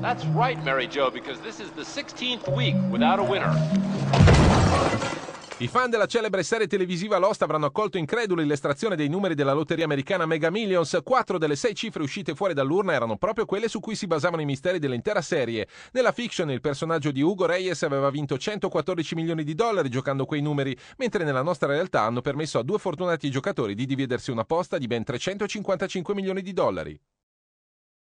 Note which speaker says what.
Speaker 1: That's right, Mary Jo, because this is the 16th week without a winner. I fan della celebre serie televisiva Lost avranno accolto increduli l'estrazione dei numeri della lotteria americana Mega Millions. Quattro delle sei cifre uscite fuori dall'urna erano proprio quelle su cui si basavano i misteri dell'intera serie. Nella fiction il personaggio di Hugo Reyes aveva vinto 114 milioni di dollari giocando quei numeri, mentre nella nostra realtà hanno permesso a due fortunati giocatori di dividersi una posta di ben 355 milioni di dollari.